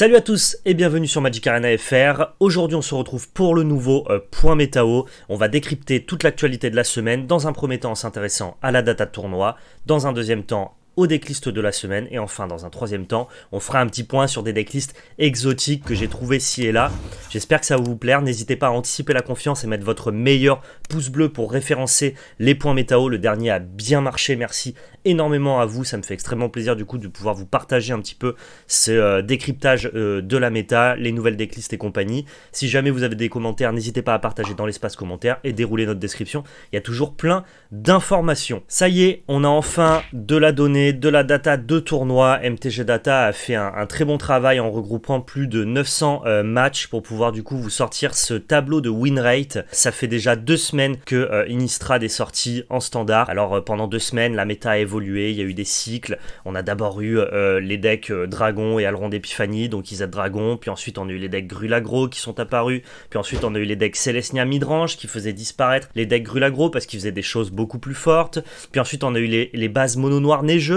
Salut à tous et bienvenue sur Magic Arena FR. Aujourd'hui, on se retrouve pour le nouveau euh, point Metao. On va décrypter toute l'actualité de la semaine dans un premier temps en s'intéressant à la data de tournoi, dans un deuxième temps aux decklist de la semaine. Et enfin, dans un troisième temps, on fera un petit point sur des decklists exotiques que j'ai trouvé ci et là. J'espère que ça va vous plaire. N'hésitez pas à anticiper la confiance et mettre votre meilleur pouce bleu pour référencer les points métao. Le dernier a bien marché. Merci énormément à vous. Ça me fait extrêmement plaisir du coup de pouvoir vous partager un petit peu ce euh, décryptage euh, de la méta, les nouvelles decklists et compagnie. Si jamais vous avez des commentaires, n'hésitez pas à partager dans l'espace commentaire et dérouler notre description. Il y a toujours plein d'informations. Ça y est, on a enfin de la donnée de la data de tournoi, MTG Data a fait un, très bon travail en regroupant plus de 900 euh, matchs pour pouvoir du coup vous sortir ce tableau de win rate. Ça fait déjà deux semaines que euh, Inistrad est sorti en standard. Alors euh, pendant deux semaines, la méta a évolué, il y a eu des cycles. On a d'abord eu les decks Dragon et Alron d'Epiphanie, donc Isaac Dragon, puis ensuite on a eu les decks Grulagro qui sont apparus, puis ensuite on a eu les decks Célestia Midrange qui faisaient disparaître les decks Grulagro parce qu'ils faisaient des choses beaucoup plus fortes, puis ensuite on a eu les, bases mono Noir Neigeux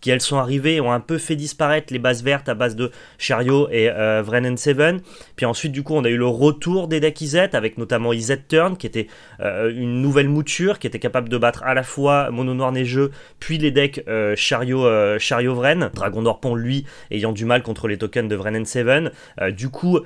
qui, elles, sont arrivées, ont un peu fait disparaître les bases vertes à base de Chariot et euh, Vren Seven. Puis ensuite, du coup, on a eu le retour des decks IZ avec notamment IZ Turn qui était euh, une nouvelle mouture qui était capable de battre à la fois Mono Noir Neigeux puis les decks euh, Chariot, Chariot Vren. Dragon d'Orpon, lui, ayant du mal contre les tokens de Vrennen Seven. du coup,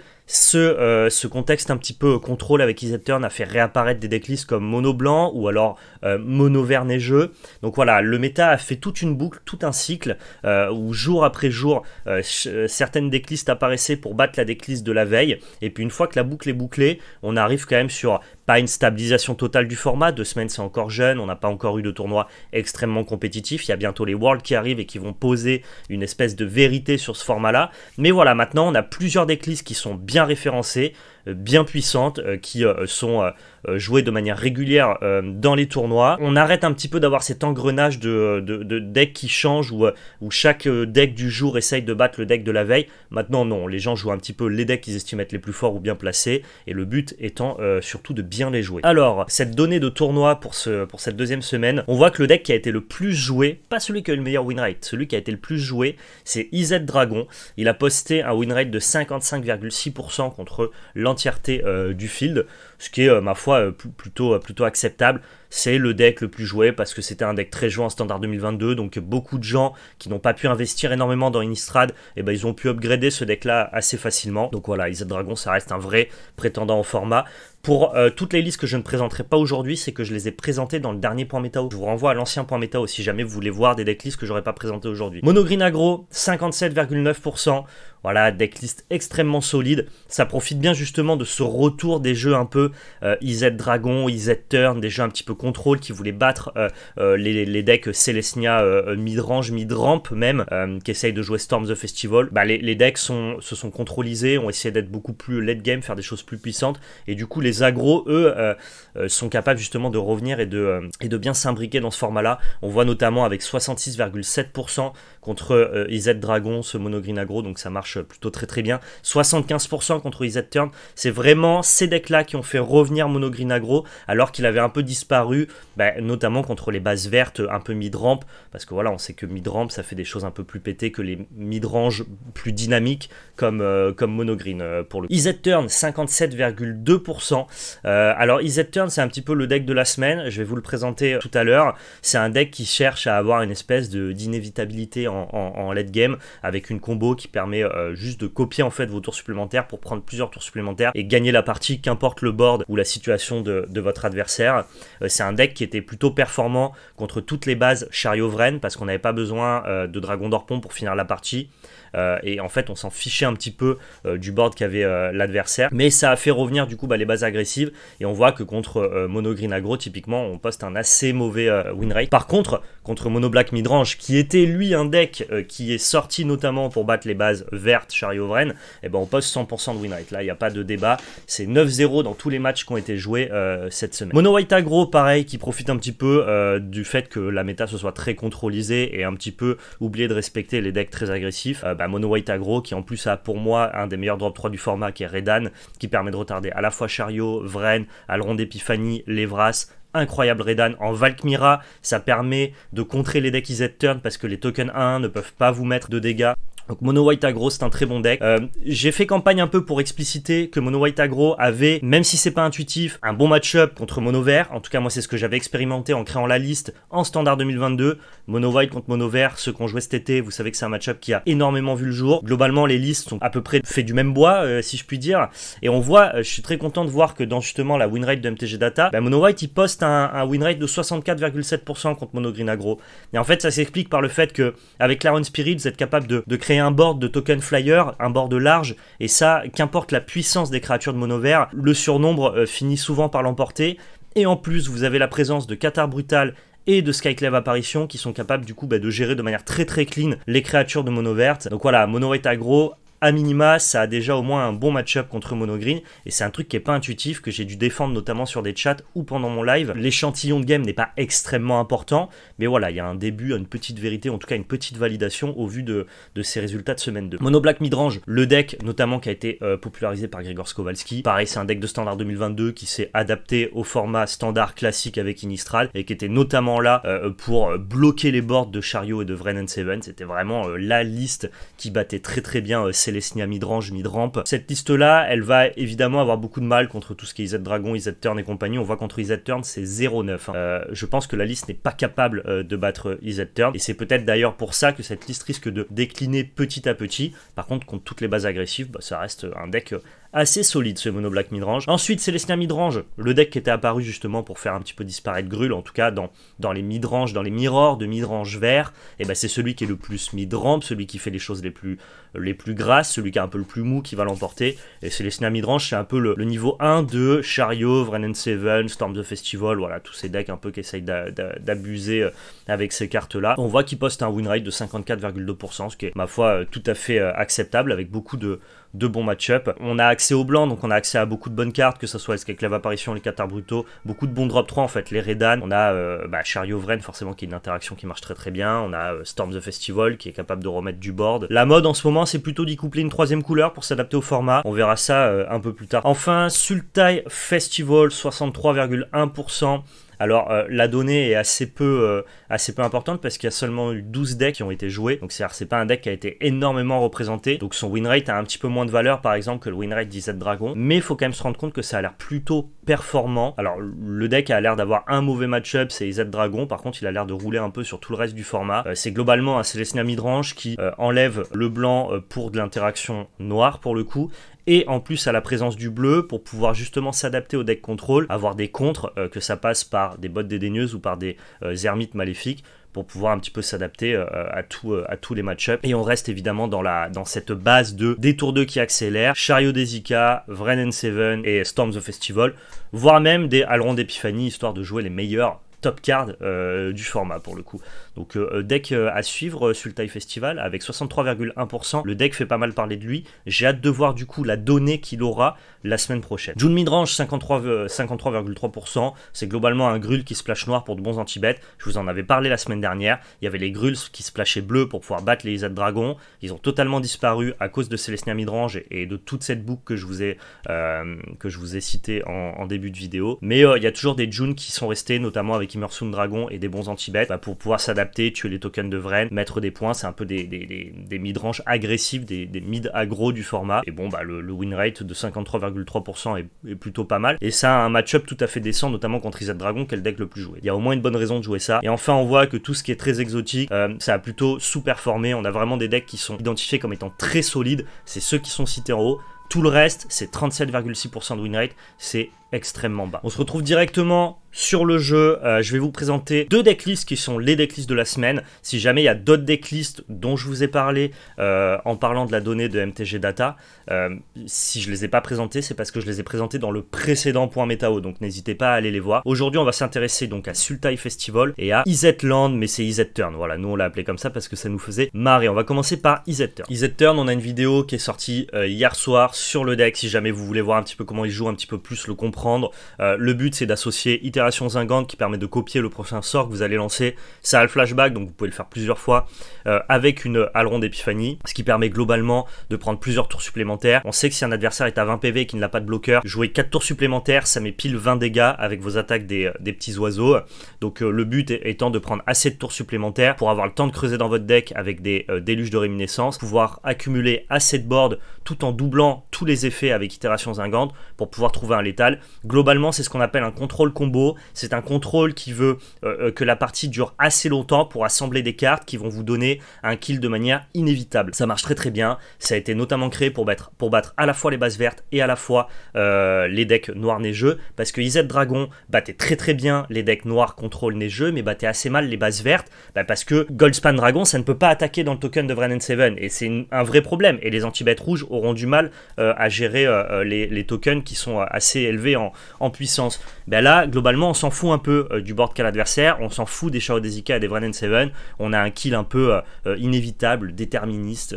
euh, ce, contexte un petit peu contrôle avec Is Turn a fait réapparaître des decklists comme mono blanc ou alors euh, mono vert neigeux. Donc voilà, le méta a fait toute une boucle, tout un cycle euh, où jour après jour, certaines decklists apparaissaient pour battre la decklist de la veille. Et puis une fois que la boucle est bouclée, on arrive quand même sur pas une stabilisation totale du format. Deux semaines, c'est encore jeune. On n'a pas encore eu de tournoi extrêmement compétitif. Il y a bientôt les Worlds qui arrivent et qui vont poser une espèce de vérité sur ce format-là. Mais voilà, maintenant, on a plusieurs decklists qui sont bien référencées bien puissantes euh, qui euh, sont euh, jouées de manière régulière dans les tournois. On arrête un petit peu d'avoir cet engrenage de, de, decks qui change où, chaque deck du jour essaye de battre le deck de la veille. Maintenant, non, les gens jouent un petit peu les decks qu'ils estiment être les plus forts ou bien placés et le but étant surtout de bien les jouer. Alors, cette donnée de tournoi pour, ce, pour cette deuxième semaine, on voit que le deck qui a été le plus joué, pas celui qui a eu le meilleur win rate, celui qui a été le plus joué, c'est IZ Dragon. Il a posté un win rate de 55,6% contre l'an entièreté euh, du field, ce qui est, euh, ma foi, euh, plutôt, plutôt acceptable. C'est le deck le plus joué parce que c'était un deck très joué en standard 2022, donc beaucoup de gens qui n'ont pas pu investir énormément dans Innistrad, et eh ben, ils ont pu upgrader ce deck-là assez facilement. Donc voilà, Isaac Dragon, ça reste un vrai prétendant en format. Pour euh, toutes les listes que je ne présenterai pas aujourd'hui, c'est que je les ai présentées dans le dernier point métao. Je vous renvoie à l'ancien point métao si jamais vous voulez voir des decklists que j'aurais pas présentées aujourd'hui. Monogreen Agro, 57,9%. Voilà, decklist extrêmement solide. Ça profite bien justement de ce retour des jeux un peu euh, Dragon, IZ Turn, des jeux un petit peu contrôle qui voulaient battre euh, euh, les, decks Celestia mid-range, mid-ramp même, qui essayent de jouer Storm the Festival. Bah, les, decks se sont contrôlisés, ont essayé d'être beaucoup plus late game, faire des choses plus puissantes. Et du coup, les les agros, eux, euh, euh, sont capables justement de revenir et de, euh, et de bien s'imbriquer dans ce format-là. On voit notamment avec 66,7% contre IZ Dragon, ce monogreen agro, donc ça marche plutôt très très bien. 75% contre IZ Turn. C'est vraiment ces decks-là qui ont fait revenir monogreen agro, alors qu'il avait un peu disparu, bah, notamment contre les bases vertes un peu mid-ramp, parce que voilà, on sait que mid-ramp, ça fait des choses un peu plus pétées que les mid-range plus dynamiques comme, comme monogreen pour le. IZ Turn, 57,2%. Euh, alors Iset Turn, c'est un petit peu le deck de la semaine, je vais vous le présenter euh, tout à l'heure. C'est un deck qui cherche à avoir une espèce d'inévitabilité en, en, late game, avec une combo qui permet euh, juste de copier en fait vos tours supplémentaires pour prendre plusieurs tours supplémentaires et gagner la partie, qu'importe le board ou la situation de, votre adversaire. c'est un deck qui était plutôt performant contre toutes les bases Chariot parce qu'on n'avait pas besoin de Dragon d'Orpon pour finir la partie. Euh, et en fait, on s'en fichait un petit peu euh, du board qu'avait euh, l'adversaire. Mais ça a fait revenir du coup bah, les bases agressives et on voit que contre Mono Green Agro, typiquement, on poste un assez mauvais win rate. Par contre, contre Mono Black Midrange, qui était lui un deck qui est sorti notamment pour battre les bases vertes Chariot Vren, et eh ben on poste 100% de win rate. Là, il n'y a pas de débat. C'est 9-0 dans tous les matchs qui ont été joués cette semaine. Mono White Agro, pareil, qui profite un petit peu du fait que la méta se soit très contrôlisée et un petit peu oublié de respecter les decks très agressifs. Bah, Mono White Agro, qui en plus a pour moi un des meilleurs drop 3 du format, qui est Redan, qui permet de retarder à la fois Chariot, Vren, Alron d'Epiphanie, Lévras, incroyable Redan en Valkmira, ça permet de contrer les decks z turn parce que les tokens 1 ne peuvent pas vous mettre de dégâts. Donc Mono White Aggro, c'est un très bon deck. Euh, j'ai fait campagne un peu pour expliciter que Mono White Aggro avait, même si c'est pas intuitif, un bon match-up contre Mono Vert. En tout cas, moi, c'est ce que j'avais expérimenté en créant la liste en standard 2022. Mono White contre Mono Vert, ceux qu'on jouait cet été, vous savez que c'est un match-up qui a énormément vu le jour. Globalement, les listes sont à peu près faites du même bois, euh, si je puis dire. Et on voit, euh, je suis très content de voir que dans justement la win rate de MTG Data, bah, Mono White, il poste un, winrate win rate de 64,7% contre Mono Green Aggro. Et en fait, ça s'explique par le fait que avec Clarence Spirit, vous êtes capable de, de créer un board de token flyer, un board large, et ça, qu'importe la puissance des créatures de mono vert, le surnombre euh, finit souvent par l'emporter. Et en plus, vous avez la présence de Qatar Brutal et de Skyclave Apparition qui sont capables du coup bah, de gérer de manière très très clean les créatures de mono verte. Donc voilà, mono est aggro, a minima, ça a déjà au moins un bon match-up contre Mono Green. Et c'est un truc qui n'est pas intuitif, que j'ai dû défendre notamment sur des chats ou pendant mon live. L'échantillon de game n'est pas extrêmement important, mais voilà, il y a un début, une petite vérité, en tout cas une petite validation au vu de, ces résultats de semaine 2. Mono Black Midrange, le deck notamment qui a été euh, popularisé par grigor Skowalski. Pareil, c'est un deck de standard 2022 qui s'est adapté au format standard classique avec Inistral et qui était notamment là euh, pour euh, bloquer les boards de Chariot et de and Seven. C'était vraiment la liste qui battait très très bien ces les signes à midrange, midramp. Cette liste-là, elle va évidemment avoir beaucoup de mal contre tout ce qui est Z Dragon, Z Turn et compagnie. On voit contre IZ Turn, c'est 0-9. Hein. Euh, je pense que la liste n'est pas capable euh, de battre Z Turn. Et c'est peut-être d'ailleurs pour ça que cette liste risque de décliner petit à petit. Par contre, contre toutes les bases agressives, bah, ça reste un deck euh, assez solide ce mono black midrange. Ensuite, Célestia midrange, le deck qui était apparu justement pour faire un petit peu disparaître Grul, en tout cas dans, dans les midrange, dans les mirrors de midrange vert, et eh ben c'est celui qui est le plus midrange, celui qui fait les choses les plus, les plus grasses, celui qui est un peu le plus mou qui va l'emporter. Et Célestia midrange, c'est un peu le, niveau 1 de Chariot, and Seven, Storm the Festival, voilà, tous ces decks un peu qui essayent d'abuser euh, avec ces cartes-là. On voit qu'il poste un win rate de 54,2%, ce qui est, ma foi, euh, tout à fait euh, acceptable avec beaucoup de de bons match-up. On a accès au blanc, donc on a accès à beaucoup de bonnes cartes, que ce soit Esclave Apparition, les Qatar Brutaux, beaucoup de bons drop 3 en fait, les Redan, on a euh, bah, Chariot Vren forcément qui est une interaction qui marche très très bien, on a euh, Storm the Festival qui est capable de remettre du board. La mode en ce moment c'est plutôt d'y coupler une troisième couleur pour s'adapter au format, on verra ça euh, un peu plus tard. Enfin, Sultai Festival 63,1%. Alors euh, la donnée est assez peu, euh, assez peu importante parce qu'il y a seulement eu 12 decks qui ont été joués. Donc cest c'est pas un deck qui a été énormément représenté. Donc son win rate a un petit peu moins de valeur par exemple que le win rate 17 dragon Mais il faut quand même se rendre compte que ça a l'air plutôt performant. Alors, le deck a l'air d'avoir un mauvais match-up, c'est Z Dragon. Par contre, il a l'air de rouler un peu sur tout le reste du format. Euh, c'est globalement un Celestia Midrange qui euh, enlève le blanc euh, pour de l'interaction noire, pour le coup, et en plus à la présence du bleu pour pouvoir justement s'adapter au deck contrôle, avoir des contres, que ça passe par des bottes dédaigneuses ou par des ermites maléfiques pour pouvoir un petit peu s'adapter euh, à, tout, euh, à tous les match-ups. Et on reste évidemment dans, la, dans cette base de tours 2 qui accélèrent Chariot des Zika, Vren 7 et Storm the Festival, voire même des Alrond d'Epiphanie, histoire de jouer les meilleurs top cards euh, du format pour le coup. Donc euh, euh, deck euh, à suivre sur le Thai Festival avec 63,1%. Le deck fait pas mal parler de lui. J'ai hâte de voir du coup la donnée qu'il aura la semaine prochaine. June Midrange 53,3%. C'est globalement un grul qui se splash noir pour de bons anti-bêtes. Je vous en avais parlé la semaine dernière. Il y avait les gruls qui se splashaient bleu pour pouvoir battre les Isaac Dragon. Ils ont totalement disparu à cause de Celestia Midrange et de toute cette boucle que je vous ai, ai citée en, début de vidéo. Mais il y a toujours des June qui sont restés, notamment avec Immersum Dragon et des bons anti-bêtes bah, pour pouvoir s'adapter tuer les tokens de Vren, mettre des points. C'est un peu des, mid-range agressifs, des, mid aggro du format. Et bon, bah, le, win rate de 53,3% est, plutôt pas mal. Et ça a un match-up tout à fait décent, notamment contre Isaac Dragon, qui est le deck le plus joué. Il y a au moins une bonne raison de jouer ça. Et enfin, on voit que tout ce qui est très exotique, euh, ça a plutôt sous-performé. On a vraiment des decks qui sont identifiés comme étant très solides. C'est ceux qui sont cités en haut. Tout le reste, c'est 37,6% de win rate, c'est extrêmement bas. On se retrouve directement sur le jeu. Euh, je vais vous présenter deux decklists qui sont les decklists de la semaine. Si jamais il y a d'autres decklists dont je vous ai parlé euh, en parlant de la donnée de MTG Data, euh, si je les ai pas présentés, c'est parce que je les ai présentés dans le précédent point metao. Donc n'hésitez pas à aller les voir. Aujourd'hui, on va s'intéresser donc à Sultai Festival et à Land, mais c'est Isetturn. Turn. Voilà, nous on l'a appelé comme ça parce que ça nous faisait marrer. On va commencer par Isetturn. Turn. Turn, on a une vidéo qui est sortie hier soir sur le deck si jamais vous voulez voir un petit peu comment il joue, un petit peu plus le comprendre. Euh, le but c'est d'associer itération zingante qui permet de copier le prochain sort que vous allez lancer. Ça a le flashback donc vous pouvez le faire plusieurs fois euh, avec une haleron d'épiphanie, ce qui permet globalement de prendre plusieurs tours supplémentaires. On sait que si un adversaire est à 20 PV et qu'il n'a pas de bloqueur, jouer 4 tours supplémentaires, ça met pile 20 dégâts avec vos attaques des, euh, petits oiseaux. Donc le but étant de prendre assez de tours supplémentaires pour avoir le temps de creuser dans votre deck avec des déluges de réminiscence, pouvoir accumuler assez de board tout en doublant tous les effets avec itération zingante pour pouvoir trouver un létal. Globalement, c'est ce qu'on appelle un contrôle combo. C'est un contrôle qui veut euh, euh, que la partie dure assez longtemps pour assembler des cartes qui vont vous donner un kill de manière inévitable. Ça marche très très bien. Ça a été notamment créé pour battre, pour battre à la fois les bases vertes et à la fois euh, les decks noirs neigeux. Parce que Izet Dragon battait très très bien les decks noirs contrôle neigeux, mais battait assez mal les bases vertes. Bah, parce que Goldspan Dragon, ça ne peut pas attaquer dans le token de Brennan 7. Et c'est un vrai problème. Et les anti-bêtes rouges auront du mal à gérer les, les tokens qui sont euh, assez élevés en, puissance, ben là, globalement, on s'en fout un peu euh, du board qu'a l'adversaire, on s'en fout des des Desika et des 7 Seven, on a un kill un peu euh, inévitable, déterministe,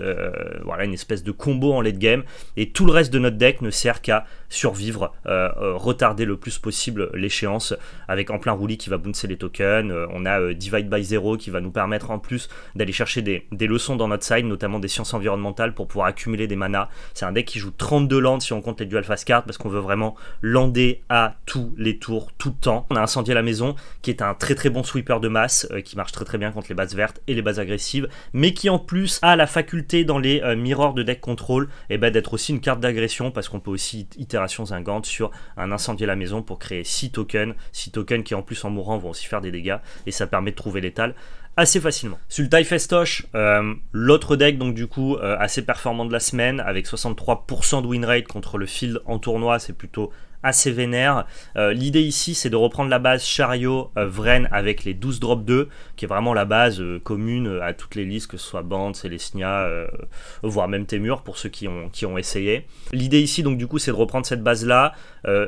voilà, une espèce de combo en late game, et tout le reste de notre deck ne sert qu'à survivre, retarder le plus possible l'échéance, avec en plein roulis qui va bouncer les tokens, on a Divide by Zero qui va nous permettre en plus d'aller chercher des, leçons dans notre side, notamment des sciences environnementales pour pouvoir accumuler des manas. C'est un deck qui joue 32 landes si on compte les dual fast cards parce on veut vraiment lander à tous les tours, tout le temps. On a incendié la maison, qui est un très très bon sweeper de masse, euh, qui marche très très bien contre les bases vertes et les bases agressives, mais qui en plus a la faculté dans les euh, mirrors de deck control et eh ben, d'être aussi une carte d'agression, parce qu'on peut aussi itération zingante sur un incendier la maison pour créer 6 tokens, 6 tokens qui en plus en mourant vont aussi faire des dégâts, et ça permet de trouver l'étal assez facilement. Sultai Festoche, euh, l'autre deck donc du coup euh, assez performant de la semaine avec 63% de win rate contre le field en tournoi, c'est plutôt assez vénère. Euh, l'idée ici, c'est de reprendre la base chariot euh, Vren avec les 12 drop 2, qui est vraiment la base euh, commune à toutes les listes, que ce soit Band, Celestia, voire même Temur, pour ceux qui ont, qui ont essayé. L'idée ici, donc du coup, c'est de reprendre cette base-là,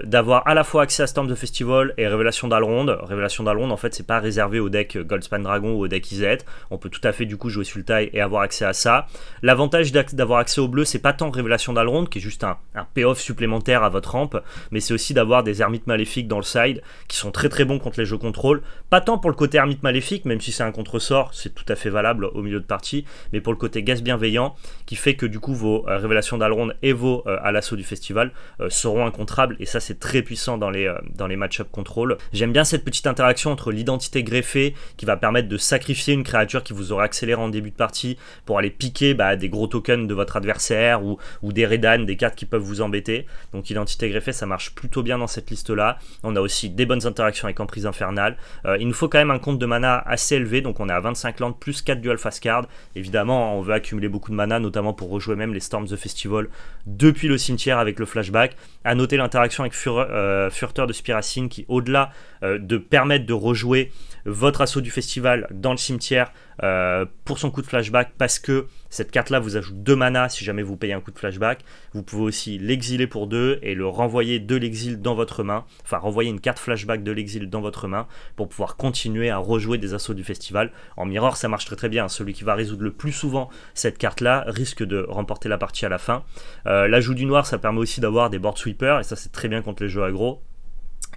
d'avoir à la fois accès à Storm de Festival et Révélation d'Alrond. Révélation d'Alrond, en fait, c'est pas réservé au deck Goldspan Dragon ou au deck Izet. On peut tout à fait, du coup, jouer Sultai et avoir accès à ça. L'avantage d'avoir accès au bleu, c'est pas tant Révélation d'Alrond, qui est juste un, payoff supplémentaire à votre rampe, mais c'est aussi d'avoir des ermites maléfiques dans le side qui sont très très bons contre les jeux contrôle. Pas tant pour le côté ermite maléfique, même si c'est un contre-sort, c'est tout à fait valable au milieu de partie, mais pour le côté gaz bienveillant qui fait que du coup vos euh, révélations d'Alrond et vos euh, à l'assaut du festival euh, seront incontrables et ça c'est très puissant dans les, dans les match-up contrôle. J'aime bien cette petite interaction entre l'identité greffée qui va permettre de sacrifier une créature qui vous aura accéléré en début de partie pour aller piquer bah, des gros tokens de votre adversaire ou, ou des redans, des cartes qui peuvent vous embêter. Donc identité greffée ça marche plutôt bien dans cette liste-là. On a aussi des bonnes interactions avec Emprise Infernale. Euh, il nous faut quand même un compte de mana assez élevé, donc on est à 25 landes plus 4 dual fast card. Évidemment, on veut accumuler beaucoup de mana, notamment pour rejouer même les Storms the Festival depuis le cimetière avec le flashback. À noter l'interaction avec euh, Furteur de Spiracine qui, au-delà euh, de permettre de rejouer votre assaut du festival dans le cimetière euh, pour son coup de flashback parce que cette carte-là vous ajoute 2 mana si jamais vous payez un coup de flashback. Vous pouvez aussi l'exiler pour 2 et le renvoyer de l'exil dans votre main, enfin renvoyer une carte flashback de l'exil dans votre main pour pouvoir continuer à rejouer des assauts du festival. En mirror, ça marche très très bien. Celui qui va résoudre le plus souvent cette carte-là risque de remporter la partie à la fin. Euh, l'ajout du noir, ça permet aussi d'avoir des board sweepers et ça c'est très bien contre les jeux aggro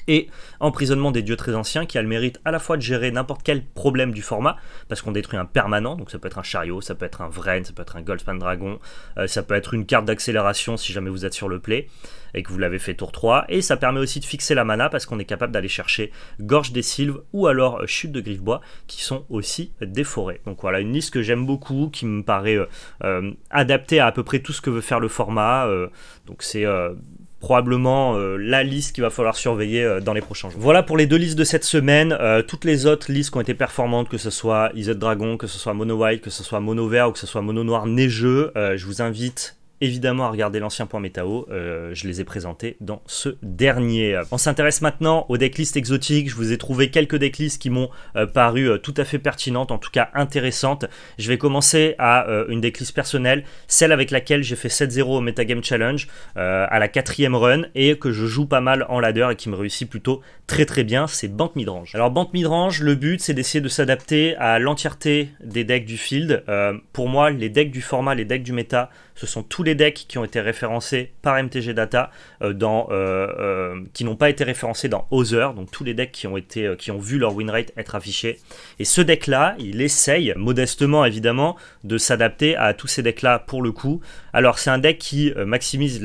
et Emprisonnement des dieux très anciens qui a le mérite à la fois de gérer n'importe quel problème du format parce qu'on détruit un permanent, donc ça peut être un chariot, ça peut être un Vren, ça peut être un Goldspan Dragon, euh, ça peut être une carte d'accélération si jamais vous êtes sur le play et que vous l'avez fait tour 3 et ça permet aussi de fixer la mana parce qu'on est capable d'aller chercher Gorge des Sylves ou alors euh, Chute de bois, qui sont aussi des forêts. Donc voilà une liste que j'aime beaucoup qui me paraît euh, adaptée à à peu près tout ce que veut faire le format. donc c'est probablement euh, la liste qu'il va falloir surveiller euh, dans les prochains jours. Voilà pour les deux listes de cette semaine. Euh, toutes les autres listes qui ont été performantes, que ce soit IZ Dragon, que ce soit Mono White, que ce soit Mono Vert ou que ce soit Mono Noir Neigeux, je vous invite évidemment à regarder l'ancien point métao, euh, je les ai présentés dans ce dernier. On s'intéresse maintenant aux decklists exotiques, je vous ai trouvé quelques decklists qui m'ont euh, paru euh, tout à fait pertinentes, en tout cas intéressantes. Je vais commencer à une decklist personnelle, celle avec laquelle j'ai fait 7-0 au Metagame Challenge à la quatrième run et que je joue pas mal en ladder et qui me réussit plutôt très très bien, c'est Bank Midrange. Alors Bank Midrange, le but c'est d'essayer de s'adapter à l'entièreté des decks du field. pour moi, les decks du format, les decks du méta, ce sont tous les decks qui ont été référencés par MTG Data euh, dans, euh, euh, qui n'ont pas été référencés dans Other, donc tous les decks qui ont, été, qui ont vu leur win rate être affiché. Et ce deck-là, il essaye, modestement évidemment, de s'adapter à tous ces decks-là pour le coup. Alors c'est un deck qui maximise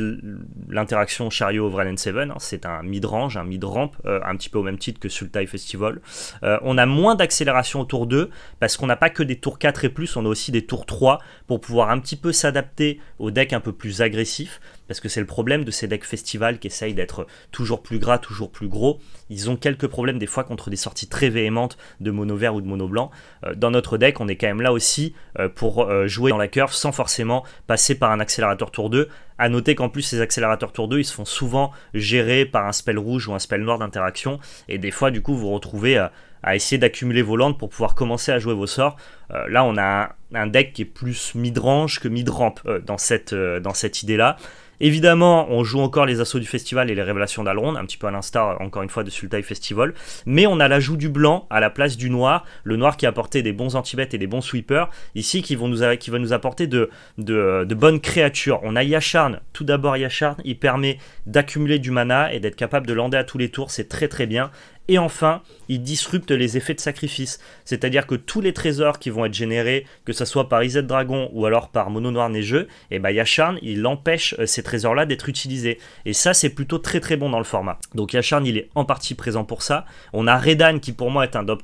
l'interaction chariot Overland 7, hein. c'est un mid-range, un mid-ramp, un petit peu au même titre que Sultai Festival. on a moins d'accélération au tour 2 parce qu'on n'a pas que des tours 4 et plus, on a aussi des tours 3 pour pouvoir un petit peu s'adapter au deck un peu plus agressif, parce que c'est le problème de ces decks festival qui essayent d'être toujours plus gras, toujours plus gros. Ils ont quelques problèmes des fois contre des sorties très véhémentes de mono vert ou de mono blanc. Euh, dans notre deck, on est quand même là aussi euh, pour euh, jouer dans la curve sans forcément passer par un accélérateur tour 2. À noter qu'en plus, ces accélérateurs tour 2, ils se font souvent gérer par un spell rouge ou un spell noir d'interaction, et des fois, du coup, vous retrouvez à essayer d'accumuler vos landes pour pouvoir commencer à jouer vos sorts. Euh, là, on a un, deck qui est plus mid-range que mid-ramp euh, dans cette, euh, cette idée-là. Évidemment, on joue encore les assauts du festival et les révélations d'Alrond, un petit peu à l'instar, encore une fois, de Sultai Festival. Mais on a l'ajout du blanc à la place du noir, le noir qui a apporté des bons antibêtes et des bons sweepers, ici qui, vont nous, qui va nous apporter de, de, de bonnes créatures. On a Yasharn, tout d'abord Yasharn, il permet d'accumuler du mana et d'être capable de lander à tous les tours, c'est très très bien. Et enfin, il disrupte les effets de sacrifice. C'est-à-dire que tous les trésors qui vont être générés, que ce soit par Iset Dragon ou alors par Mono Noir Neigeux, et eh bah ben, Yacharn, il empêche euh, ces trésors-là d'être utilisés. Et ça, c'est plutôt très très bon dans le format. Donc Yacharn, il est en partie présent pour ça. On a Redan qui pour moi est un drop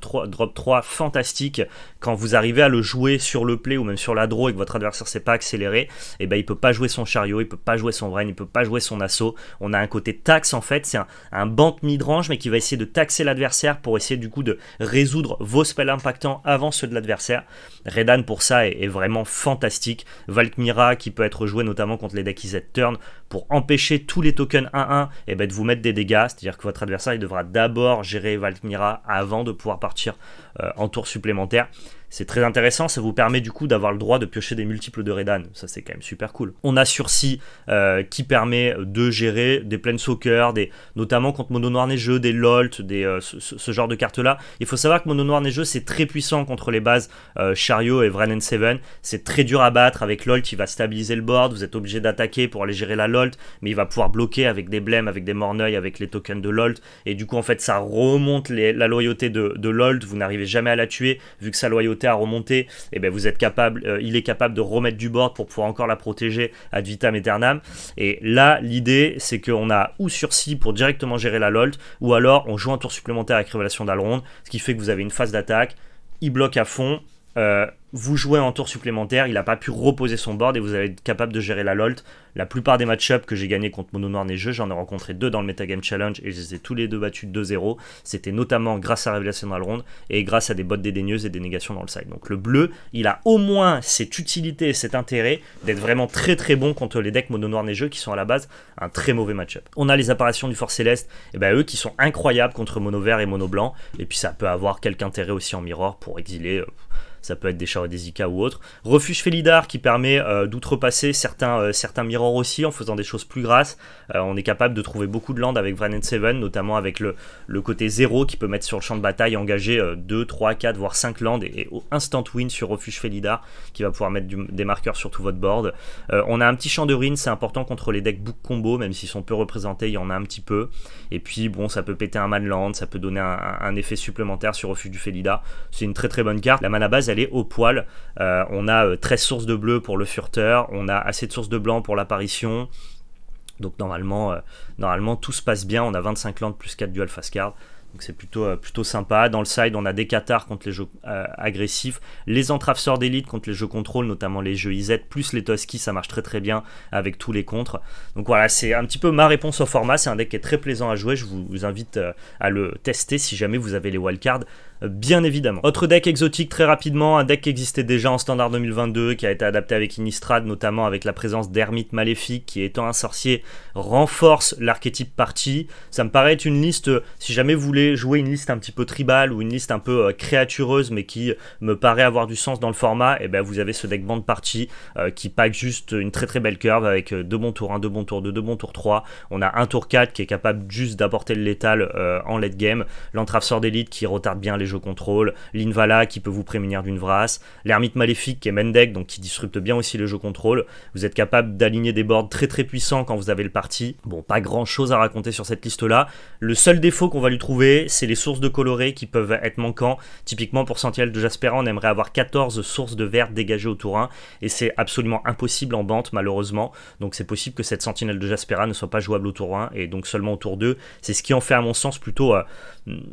3, fantastique. Quand vous arrivez à le jouer sur le play ou même sur la draw et que votre adversaire ne s'est pas accéléré, et eh ne ben, il peut pas jouer son chariot, il peut pas jouer son vrain, il ne peut pas jouer son assaut. On a un côté taxe en fait, c'est un, un banc mid mais qui va essayer de taxer l'adversaire pour essayer du coup de résoudre vos spells impactants avant ceux de l'adversaire. Redan pour ça est, vraiment fantastique. Valkmira qui peut être joué notamment contre les decks z turn pour empêcher tous les tokens 1-1 et eh ben, de vous mettre des dégâts. C'est-à-dire que votre adversaire il devra d'abord gérer Valkmira avant de pouvoir partir euh, en tour supplémentaire. C'est très intéressant, ça vous permet du coup d'avoir le droit de piocher des multiples de Redan, ça c'est quand même super cool. On a sursis euh, qui permet de gérer des plaines soccer, des, notamment contre Mono Noir Neigeux, des LOLT, des, euh, ce, genre de cartes là. Il faut savoir que Mono Noir Neigeux c'est très puissant contre les bases euh, Chariot et Vranen 7, c'est très dur à battre avec LOLT, il va stabiliser le board, vous êtes obligé d'attaquer pour aller gérer la LOLT, mais il va pouvoir bloquer avec des blèmes, avec des Morneuil, avec les tokens de LOLT, et du coup en fait ça remonte la loyauté de, de vous n'arrivez jamais à la tuer vu que sa loyauté à remonter, et eh ben vous êtes capable, euh, il est capable de remettre du board pour pouvoir encore la protéger ad vitam aeternam. Et là, l'idée, c'est qu'on a ou sursis pour directement gérer la LOLT, ou alors on joue un tour supplémentaire avec Révélation d'Alronde, ce qui fait que vous avez une phase d'attaque, il bloque à fond, euh, vous jouez en tour supplémentaire, il n'a pas pu reposer son board et vous allez être capable de gérer la LOLT. La plupart des match-ups que j'ai gagnés contre Mono Noir Neigeux, j'en ai rencontré deux dans le Metagame Challenge et je les ai tous les deux battus 2-0. C'était notamment grâce à Révélation dans le ronde et grâce à des bottes dédaigneuses et des négations dans le side. Donc le bleu, il a au moins cette utilité et cet intérêt d'être vraiment très très bon contre les decks Mono Noir Neigeux qui sont à la base un très mauvais match-up. On a les apparitions du Fort Céleste, et ben eux qui sont incroyables contre Mono Vert et Mono Blanc. Et puis ça peut avoir quelque intérêt aussi en mirror pour exiler. Euh, ça peut être des chars et des ou autre. Refuge Felidar qui permet euh, d'outrepasser certains, euh, certains aussi en faisant des choses plus grasses. Euh, on est capable de trouver beaucoup de land avec Vranen Seven, notamment avec le, le côté zéro qui peut mettre sur le champ de bataille engager 2, 3, 4, voire 5 landes et, instant win sur Refuge Felidar qui va pouvoir mettre des marqueurs sur tout votre board. on a un petit champ de ruines, c'est important contre les decks book combo, même s'ils sont peu représentés, il y en a un petit peu. Et puis bon, ça peut péter un land, ça peut donner un, effet supplémentaire sur Refuge du Felidar. C'est une très très bonne carte. La mana base elle est au poil. Euh, on a 13 euh, sources de bleu pour le furteur, on a assez de sources de blanc pour l'apparition. Donc normalement, euh, normalement tout se passe bien, on a 25 lands plus 4 dual fast card. Donc c'est plutôt, plutôt sympa. Dans le side, on a des catars contre les jeux agressifs, les entraves d'élite contre les jeux contrôle, notamment les jeux IZ, plus les Toski, ça marche très très bien avec tous les contres. Donc voilà, c'est un petit peu ma réponse au format. C'est un deck qui est très plaisant à jouer. Je vous, invite à le tester si jamais vous avez les wild cards bien évidemment. Autre deck exotique très rapidement, un deck qui existait déjà en standard 2022, qui a été adapté avec Inistrad, notamment avec la présence d'Ermite Maléfique, qui étant un sorcier renforce l'archétype partie. Ça me paraît être une liste, euh, si jamais vous voulez jouer une liste un petit peu tribale ou une liste un peu euh, créatureuse, mais qui euh, me paraît avoir du sens dans le format, et eh ben vous avez ce deck bande party qui pack juste une très très belle curve avec deux bons tours 1, deux bons tours 2, deux bons tours 3. On a un tour 4 qui est capable juste d'apporter le létal en late game, l'entrave sort d'élite qui retarde bien les jeux contrôle, l'Invala qui peut vous prémunir d'une vrace, l'Ermite Maléfique qui est Mendek, donc qui disrupte bien aussi le jeu contrôle. Vous êtes capable d'aligner des boards très très puissants quand vous avez le parti. Bon, pas grand chose à raconter sur cette liste-là. Le seul défaut qu'on va lui trouver, c'est les sources de coloré qui peuvent être manquants. Typiquement pour Sentinelle de Jaspera on aimerait avoir 14 sources de vert dégagées au tour 1, et c'est absolument impossible en bande malheureusement. Donc c'est possible que cette Sentinelle de Jaspera ne soit pas jouable au tour 1, et donc seulement au tour 2. C'est ce qui en fait à mon sens plutôt euh,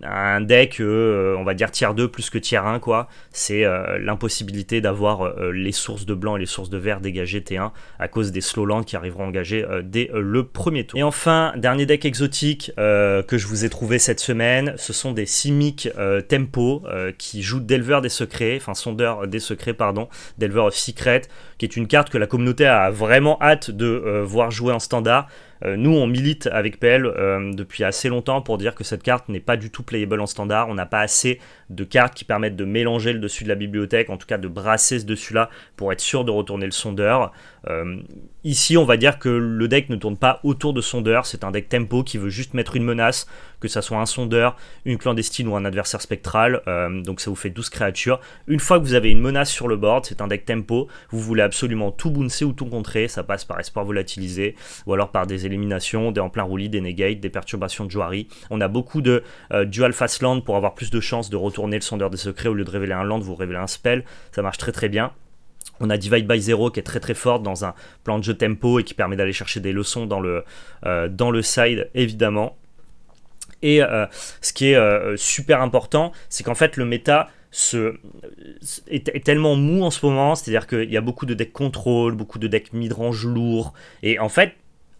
un deck, euh, on on va dire tiers 2 plus que tiers 1, quoi, c'est euh, l'impossibilité d'avoir euh, les sources de blanc et les sources de vert dégagées T1 à cause des slow qui arriveront engagés euh, dès le premier tour. Et enfin, dernier deck exotique que je vous ai trouvé cette semaine, ce sont des Simic Tempo qui jouent Delver des secrets, enfin sondeur des secrets, pardon, d'éleveurs of secret, qui est une carte que la communauté a vraiment hâte de voir jouer en standard euh, nous, on milite avec PL euh, depuis assez longtemps pour dire que cette carte n'est pas du tout playable en standard. On n'a pas assez de cartes qui permettent de mélanger le dessus de la bibliothèque, en tout cas de brasser ce dessus-là pour être sûr de retourner le sondeur. Euh, ici, on va dire que le deck ne tourne pas autour de sondeur. C'est un deck tempo qui veut juste mettre une menace, que ça soit un sondeur, une clandestine ou un adversaire spectral. Euh, donc ça vous fait 12 créatures. Une fois que vous avez une menace sur le board, c'est un deck tempo, vous voulez absolument tout bouncer ou tout contrer. Ça passe par espoir volatilisé ou alors par des éliminations, des en plein roulis, des negates, des perturbations de Johari. On a beaucoup de euh, dual fast land pour avoir plus de chances de retourner le sondeur des secrets. Au lieu de révéler un land, vous révélez un spell. Ça marche très très bien. On a Divide by Zero qui est très très forte dans un plan de jeu tempo et qui permet d'aller chercher des leçons dans le, euh, dans le side évidemment. Et euh, ce qui est euh, euh, super important, c'est qu'en fait le méta se, est, tellement mou en ce moment, c'est-à-dire qu'il y a beaucoup de decks contrôle, beaucoup de decks midrange lourds, et en fait,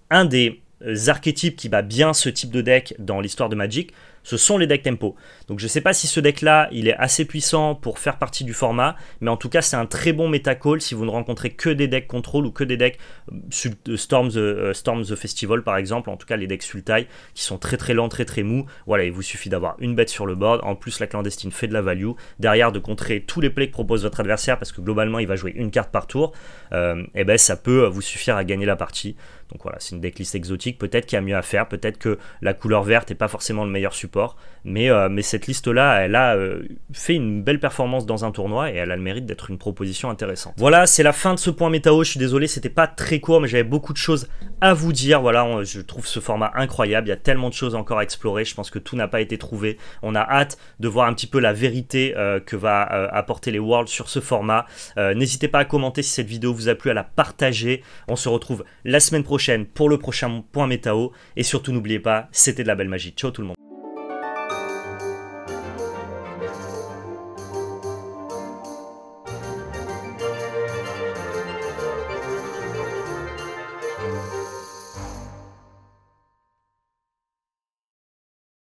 un des archétypes qui bat bien ce type de deck dans l'histoire de Magic, ce sont les decks tempo. Donc je ne sais pas si ce deck-là, il est assez puissant pour faire partie du format, mais en tout cas, c'est un très bon meta call si vous ne rencontrez que des decks contrôle ou que des decks euh, euh, euh, Storm the, Festival, par exemple, en tout cas les decks Sultai, qui sont très très lents, très très mous. Voilà, il vous suffit d'avoir une bête sur le board, en plus la clandestine fait de la value, derrière de contrer tous les plays que propose votre adversaire, parce que globalement, il va jouer une carte par tour, et eh ben ça peut vous suffire à gagner la partie. Donc voilà, c'est une decklist exotique. Peut-être qu'il y a mieux à faire. Peut-être que la couleur verte n'est pas forcément le meilleur support. Mais, euh, mais cette liste-là, elle a euh, fait une belle performance dans un tournoi et elle a le mérite d'être une proposition intéressante. Voilà, c'est la fin de ce point métao. Je suis désolé, c'était pas très court, mais j'avais beaucoup de choses à vous dire. Voilà, je trouve ce format incroyable. Il y a tellement de choses encore à explorer. Je pense que tout n'a pas été trouvé. On a hâte de voir un petit peu la vérité euh, que va euh, apporter les Worlds sur ce format. Euh, n'hésitez pas à commenter si cette vidéo vous a plu, à la partager. On se retrouve la semaine prochaine pour le prochain point métao. Et surtout, n'oubliez pas, c'était de la belle magie. Ciao tout le monde.